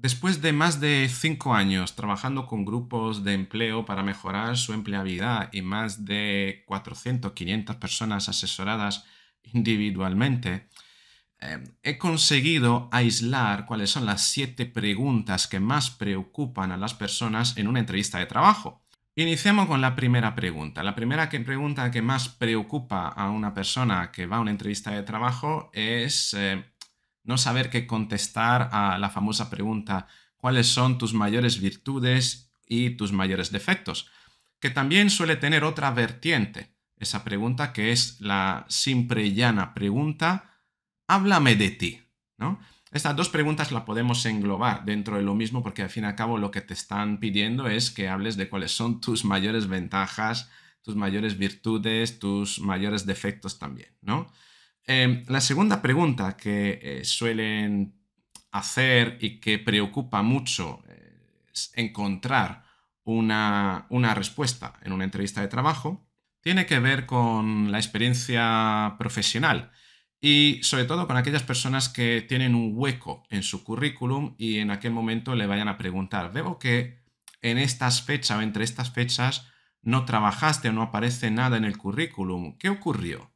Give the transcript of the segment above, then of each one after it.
Después de más de cinco años trabajando con grupos de empleo para mejorar su empleabilidad y más de 400-500 personas asesoradas individualmente, em, he conseguido aislar cuáles son las siete preguntas que más preocupan a las personas en una entrevista de trabajo. Iniciamos con la primera pregunta. La primera que pregunta que más preocupa a una persona que va a una entrevista de trabajo es... Eh, no saber qué contestar a la famosa pregunta cuáles son tus mayores virtudes y tus mayores defectos, que también suele tener otra vertiente, esa pregunta que es la simple y llana pregunta, háblame de ti, ¿no? Estas dos preguntas las podemos englobar dentro de lo mismo porque al fin y al cabo lo que te están pidiendo es que hables de cuáles son tus mayores ventajas, tus mayores virtudes, tus mayores defectos también, ¿no? Em, la segunda pregunta que eh, suelen hacer y que preocupa mucho eh, encontrar una, una respuesta en una entrevista de trabajo tiene que ver con la experiencia profesional y sobre todo con aquellas personas que tienen un hueco en su currículum y en aquel momento le vayan a preguntar, veo que en estas fechas o entre estas fechas no trabajaste o no aparece nada en el currículum, ¿qué ocurrió?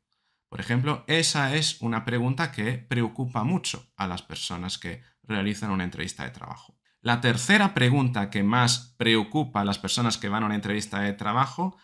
Por ejemplo, esa es una pregunta que preocupa mucho a las personas que realizan una entrevista de trabajo. La tercera pregunta que más preocupa a las personas que van a una entrevista de trabajo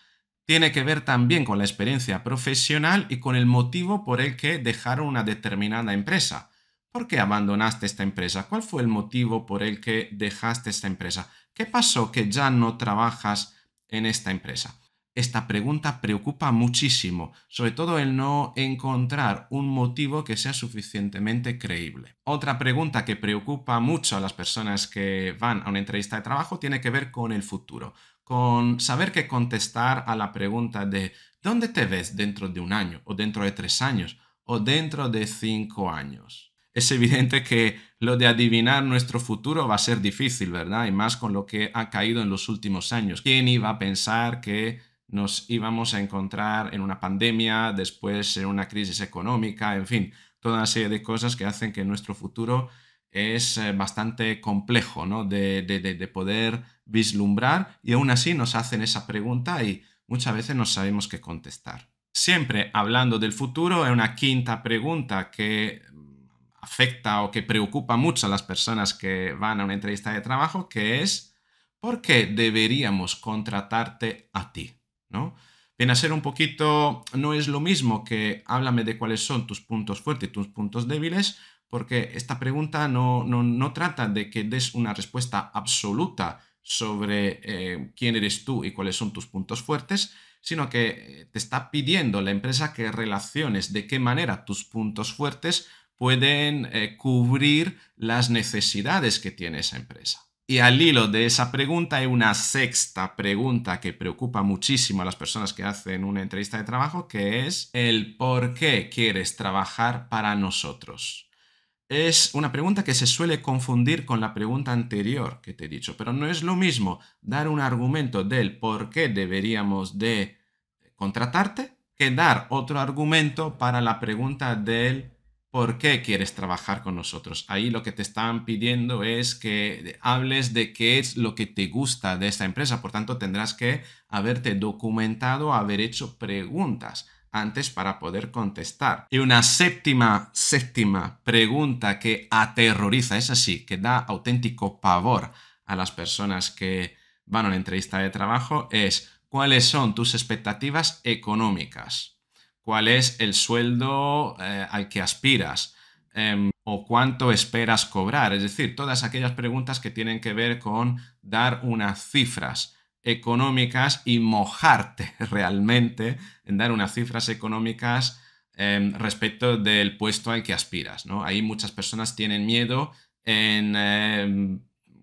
tiene que ver también con la experiencia profesional y con el motivo por el que dejaron una determinada empresa. ¿Por qué abandonaste esta empresa? ¿Cuál fue el motivo por el que dejaste esta empresa? ¿Qué pasó que ya no trabajas en esta empresa? esta pregunta preocupa muchísimo, sobre todo el no encontrar un motivo que sea suficientemente creíble. Otra pregunta que preocupa mucho a las personas que van a una entrevista de trabajo tiene que ver con el futuro, con saber qué contestar a la pregunta de ¿dónde te ves dentro de un año o dentro de tres años o dentro de cinco años? Es evidente que lo de adivinar nuestro futuro va a ser difícil, ¿verdad? Y más con lo que ha caído en los últimos años. ¿Quién iba a pensar que nos íbamos a encontrar en una pandemia, después en una crisis económica, en fin, toda una serie de cosas que hacen que nuestro futuro es eh, bastante complejo ¿no? de, poder vislumbrar y aún así nos hacen esa pregunta y muchas veces no sabemos qué contestar. Siempre hablando del futuro, es una quinta pregunta que mm, afecta o que preocupa mucho a las personas que van a una entrevista de trabajo, que es, ¿por qué deberíamos contratarte a ti? ¿no? Viene a ser un poquito, no es lo mismo que háblame de cuáles son tus puntos fuertes y tus puntos débiles, porque esta pregunta no, trata de que des una respuesta absoluta sobre eh, quién eres tú y cuáles son tus puntos fuertes, sino que eh, te está pidiendo la empresa que relaciones de qué manera tus puntos fuertes pueden eh, cubrir las necesidades que tiene esa empresa. Y al hilo de esa pregunta hay una sexta pregunta que preocupa muchísimo a las personas que hacen una entrevista de trabajo, que es el por qué quieres trabajar para nosotros. Es una pregunta que se suele confundir con la pregunta anterior que te he dicho, pero no es lo mismo dar un argumento del por qué deberíamos de contratarte que dar otro argumento para la pregunta del ¿Por qué quieres trabajar con nosotros? Ahí lo que te están pidiendo es que hables de qué es lo que te gusta de esta empresa. Por tanto, tendrás que haberte documentado, haber hecho preguntas antes para poder contestar. Y una séptima, séptima pregunta que aterroriza, es así, que da auténtico pavor a las personas que van a la entrevista de trabajo es ¿cuáles son tus expectativas económicas? cuál es el sueldo eh, al que aspiras em, o cuánto esperas cobrar. Es decir, todas aquellas preguntas que tienen que ver con dar unas cifras económicas y mojarte realmente en dar unas cifras económicas em, respecto del puesto al que aspiras. ¿no? Ahí muchas personas tienen miedo en em,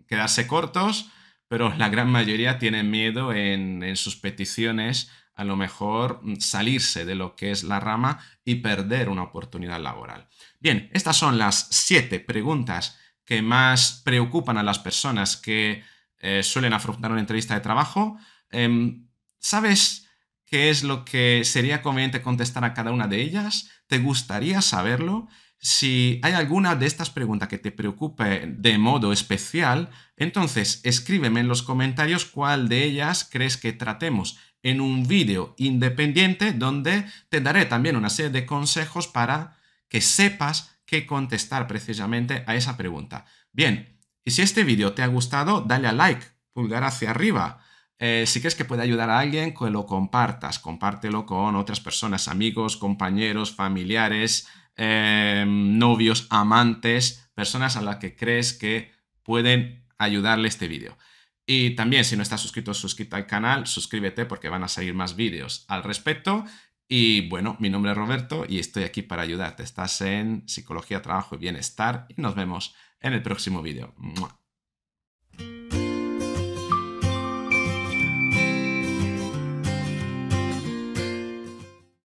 quedarse cortos, pero la gran mayoría tienen miedo en, en sus peticiones a lo mejor mm, salirse de lo que es la rama y perder una oportunidad laboral. Bien, estas son las siete preguntas que más preocupan a las personas que eh, suelen afrontar una entrevista de trabajo. Em, ¿Sabes qué es lo que sería conveniente contestar a cada una de ellas? ¿Te gustaría saberlo? Si hay alguna de estas preguntas que te preocupe de modo especial, entonces escríbeme en los comentarios cuál de ellas crees que tratemos en un vídeo independiente donde te daré también una serie de consejos para que sepas qué contestar precisamente a esa pregunta. Bien, y si este vídeo te ha gustado, dale a like, pulgar hacia arriba. Eh, si crees que puede ayudar a alguien, que lo compartas. Compártelo con otras personas, amigos, compañeros, familiares, em, novios, amantes, personas a las que crees que pueden ayudarle este vídeo. Y también, si no estás suscrito, suscríbete al canal, suscríbete porque van a salir más vídeos al respecto. Y bueno, mi nombre es Roberto y estoy aquí para ayudarte. Estás en Psicología, Trabajo y Bienestar y nos vemos en el próximo vídeo.